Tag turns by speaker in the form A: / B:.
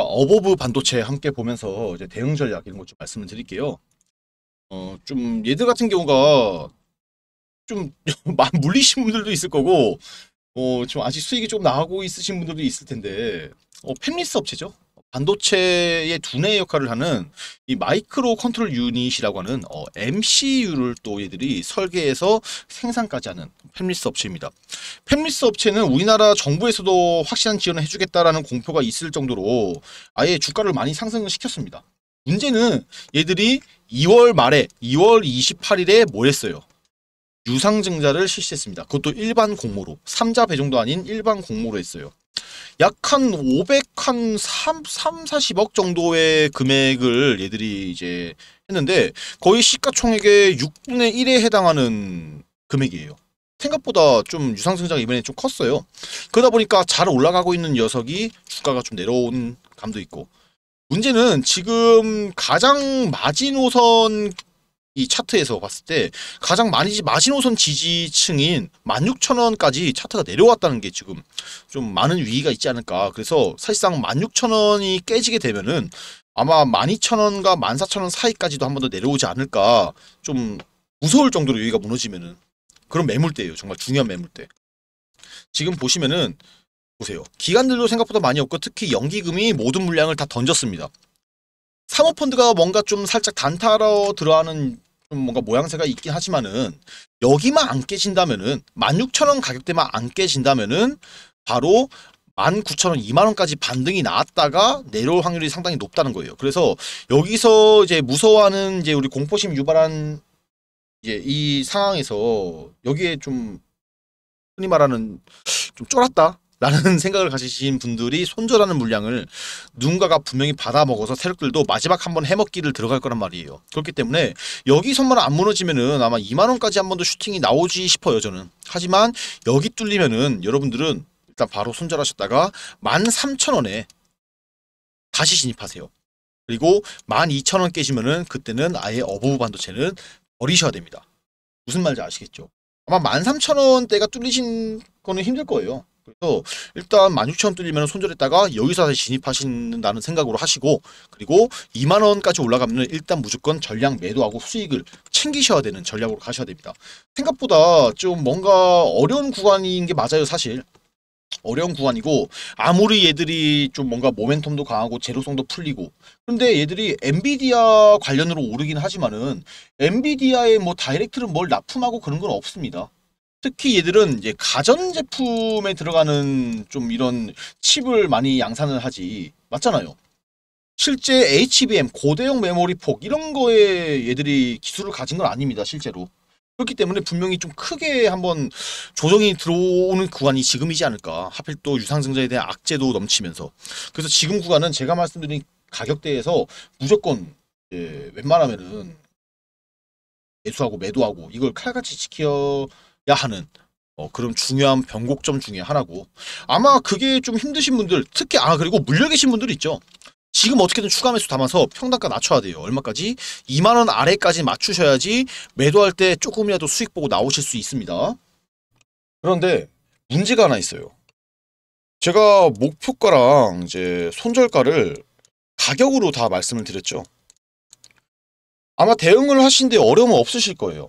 A: 그러니까 어버브 반도체 함께 보면서 이제 대응 전략 이런 것 좀 말씀을 드릴게요. 어, 좀 얘들 같은 경우가 좀 물리신 분들도 있을 거고 어, 좀 아직 수익이 좀 나가고 있으신 분들도 있을 텐데 어, 팹리스 업체죠. 반도체의 두뇌 역할을 하는 이 마이크로 컨트롤 유닛이라고 하는 어, MCU를 또 얘들이 설계해서 생산까지 하는 팹리스 업체입니다. 팹리스 업체는 우리나라 정부에서도 확실한 지원을 해주겠다라는 공표가 있을 정도로 아예 주가를 많이 상승을 시켰습니다. 문제는 얘들이 2월 말에 2월 28일에 뭐 했어요? 유상증자를 실시했습니다. 그것도 일반 공모로 3자 배정도 아닌 일반 공모로 했어요. 약한 500한 3, 3, 40억 정도의 금액을 얘들이 이제 했는데 거의 시가총액의 6분의 1에 해당하는 금액이에요. 생각보다 좀 유상증자가 이번에 좀 컸어요. 그러다 보니까 잘 올라가고 있는 녀석이 주가가 좀 내려온 감도 있고 문제는 지금 가장 마지노선 이 차트에서 봤을 때 가장 많이 마지노선 지지층인 16,000원까지 차트가 내려왔다는 게 지금 좀 많은 위기가 있지 않을까. 그래서 사실상 16,000원이 깨지게 되면은 아마 12,000원과 14,000원 사이까지도 한 번 더 내려오지 않을까. 좀 무서울 정도로 위기가 무너지면은 그런 매물대예요. 정말 중요한 매물대. 지금 보시면은 보세요. 기관들도 생각보다 많이 없고 특히 연기금이 모든 물량을 다 던졌습니다. 사모펀드가 뭔가 좀 살짝 단타로 들어가는 뭔가 모양새가 있긴 하지만은 여기만 안 깨진다면은 16,000원 가격대만 안 깨진다면은 바로 19,000원, 2만원까지 반등이 나왔다가 내려올 확률이 상당히 높다는 거예요. 그래서 여기서 이제 무서워하는 이제 우리 공포심 유발한 이제 이 상황에서 여기에 좀 흔히 말하는 좀 쫄았다. 라는 생각을 가지신 분들이 손절하는 물량을 누군가가 분명히 받아먹어서 세력들도 마지막 한 번 해먹기를 들어갈 거란 말이에요. 그렇기 때문에 여기 선만 안 무너지면은 아마 2만원까지 한 번 더 슈팅이 나오지 싶어요 저는. 하지만 여기 뚫리면은 여러분들은 일단 바로 손절하셨다가 13,000원에 다시 진입하세요. 그리고 12,000원 깨지면은 그때는 아예 어부부 반도체는 버리셔야 됩니다. 무슨 말인지 아시겠죠? 아마 13,000원대가 뚫리신 거는 힘들 거예요. 그래서 일단 16,000원 뚫리면 손절했다가 여기서 다시 진입하신다는 생각으로 하시고 그리고 2만원까지 올라가면 일단 무조건 전량 매도하고 수익을 챙기셔야 되는 전략으로 가셔야 됩니다. 생각보다 좀 뭔가 어려운 구간인 게 맞아요 사실. 어려운 구간이고 아무리 얘들이 좀 뭔가 모멘텀도 강하고 제로성도 풀리고 근데 얘들이 엔비디아 관련으로 오르긴 하지만은 엔비디아의 뭐 다이렉트는 뭘 납품하고 그런 건 없습니다. 특히 얘들은 이제 가전 제품에 들어가는 좀 이런 칩을 많이 양산을 하지 맞잖아요. 실제 HBM 고대용 메모리 폭 이런 거에 얘들이 기술을 가진 건 아닙니다 실제로. 그렇기 때문에 분명히 좀 크게 한번 조정이 들어오는 구간이 지금이지 않을까. 하필 또 유상증자에 대한 악재도 넘치면서. 그래서 지금 구간은 제가 말씀드린 가격대에서 무조건 웬만하면은 매수하고 매도하고 이걸 칼같이 지켜 하는 어, 그런 중요한 변곡점 중에 하나고 아마 그게 좀 힘드신 분들 특히 아 그리고 물려 계신 분들 있죠 지금 어떻게든 추가 매수 담아서 평당가 낮춰야 돼요 얼마까지 2만원 아래까지 맞추셔야지 매도할 때 조금이라도 수익 보고 나오실 수 있습니다 그런데 문제가 하나 있어요 제가 목표가랑 이제 손절가를 가격으로 다 말씀을 드렸죠 아마 대응을 하신데 어려움은 없으실 거예요